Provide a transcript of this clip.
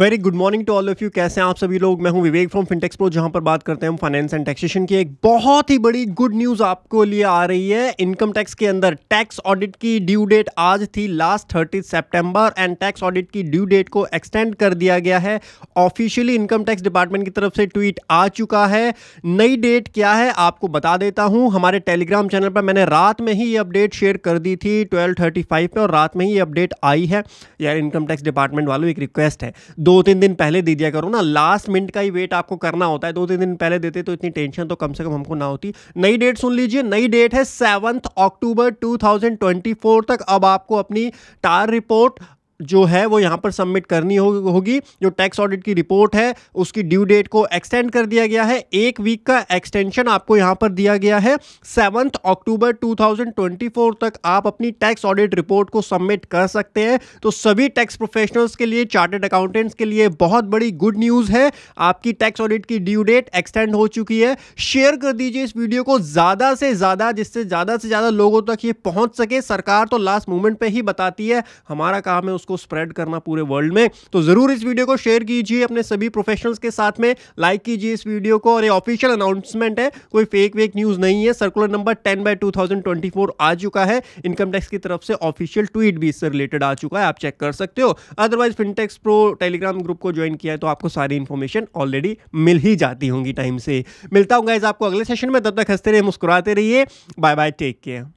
very good morning to all of you कैसे हैं आप सभी लोग मैं हूं विवेक फ्रॉम फिनटेक्स प्रो जहां पर बात करते हैं हम फाइनेंस एंड टैक्सेशन की एक बहुत ही बड़ी गुड न्यूज़ आपको लिए आ रही है इनकम टैक्स के अंदर टैक्स ऑडिट की ड्यू डेट आज थी last thirty September and tax audit की ड्यू डेट को एक्सटेंड कर दिया गया है ऑफिशियली इनकम टैक्स डिपार्टमेंट की तरफ से ट्वीट आ चुका है नई डेट क्या है आपको बता देता हूँ हमारे टेलीग्राम चैनल पर मैंने रात में ही ये अपडेट शेयर कर दी थी ट्वेल्व थर्टी फाइव में और रात में ही ये अपडेट आई है यार इनकम टैक्स डिपार्टमेंट वालों एक रिक्वेस्ट है दो तीन दिन पहले दे दिया करो ना लास्ट मिनट का ही वेट आपको करना होता है दो तीन दिन पहले देते तो इतनी टेंशन तो कम से कम हमको ना होती नई डेट सुन लीजिए नई डेट है सेवंथ अक्टूबर 2024 तक अब आपको अपनी टार रिपोर्ट जो है वो यहाँ पर सबमिट करनी होगी जो टैक्स ऑडिट की रिपोर्ट है उसकी ड्यू डेट को एक्सटेंड कर दिया गया है एक वीक का एक्सटेंशन आपको यहाँ पर दिया गया है सेवन्थ अक्टूबर 2024 तक आप अपनी टैक्स ऑडिट रिपोर्ट को सबमिट कर सकते हैं तो सभी टैक्स प्रोफेशनल्स के लिए चार्टेड अकाउंटेंट्स के लिए बहुत बड़ी गुड न्यूज़ है आपकी टैक्स ऑडिट की ड्यू डेट एक्सटेंड हो चुकी है शेयर कर दीजिए इस वीडियो को ज़्यादा से ज़्यादा जिससे ज़्यादा से ज़्यादा लोगों तक ये पहुँच सके सरकार तो लास्ट मोमेंट पर ही बताती है हमारा काम है उसको इसको स्प्रेड करना पूरे वर्ल्ड में तो ज़रूर इस वीडियो को शेयर कीजिए अपने सभी प्रोफेशनल्स के साथ में लाइक कीजिए इस वीडियो को और ये ऑफिशियल अनाउंसमेंट है कोई फेक वेक न्यूज़ नहीं है circular number ten by two आ चुका है इनकम टैक्स की तरफ से ऑफिशियल ट्वीट भी इससे रिलेटेड आ चुका है आप चेक कर सकते हो otherwise Fintax pro Telegram group को ज्वाइन किया है तो आपको सारी इन्फॉर्मेशन ऑलरेडी मिल ही जाती होंगी टाइम से मिलता हूँ गाइज आपको अगले सेशन में तब तक हंसते रहिए मुस्कुराते रहिए बाय बाय टेक केयर